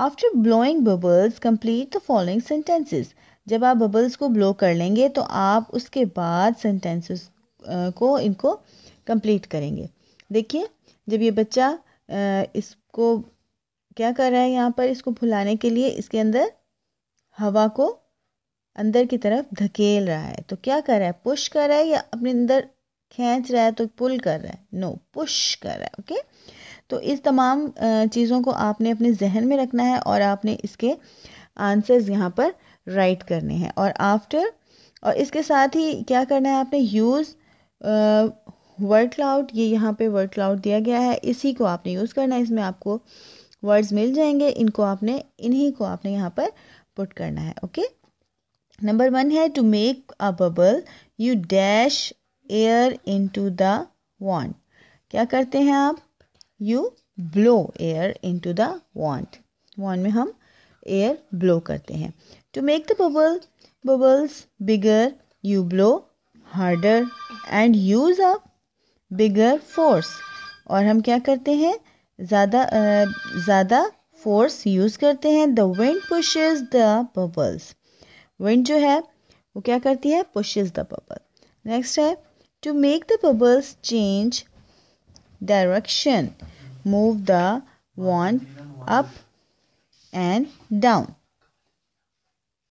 After blowing bubbles complete the following sentences जब आप bubbles को ब्लो कर लेंगे तो आप उसके बाद सेंटेंसेस को इनको कंप्लीट करेंगे देखिए जब ये बच्चा इसको क्या कर रहा है यहाँ पर इसको फुलाने के लिए इसके अंदर हवा को अंदर की तरफ धकेल रहा है तो क्या कर रहा है पुश कर रहा है या अपने अंदर खींच रहा है तो पुल कर रहा है नो पुश कर रहा है ओके okay? तो इस तमाम चीज़ों को आपने अपने जहन में रखना है और आपने इसके आंसर्स यहाँ पर राइट करने हैं और आफ्टर और इसके साथ ही क्या करना है आपने यूज़ वर्ड क्लाउड ये यहाँ पे वर्ड क्लाउड दिया गया है इसी को आपने यूज़ करना है इसमें आपको वर्ड्स मिल जाएंगे इनको आपने इन्हीं को आपने यहाँ पर पुट करना है ओके नंबर वन है to make a bubble you dash air to the wand क्या करते हैं आप you blow air into the wand wand में हम एयर ब्लो करते हैं to make the bubble bubbles bigger you blow harder and use a bigger force और हम क्या करते हैं ज़्यादा ज़्यादा फोर्स यूज़ करते हैं the wind pushes the bubbles wind जो है वो क्या करती है पुशेज द बबल नेक्स्ट है to make the bubbles change direction. Move the wand up and down.